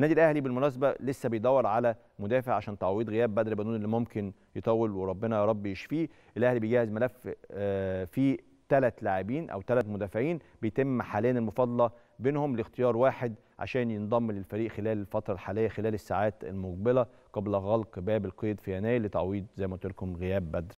النادي الاهلي بالمناسبه لسه بيدور على مدافع عشان تعويض غياب بدر بنون اللي ممكن يطول وربنا يا رب يشفيه الاهلي بيجهز ملف آه، فيه ثلاث لاعبين او ثلاث مدافعين بيتم حاليا المفاضله بينهم لاختيار واحد عشان ينضم للفريق خلال الفتره الحاليه خلال الساعات المقبله قبل غلق باب القيد في يناير لتعويض زي ما قلت لكم غياب بدر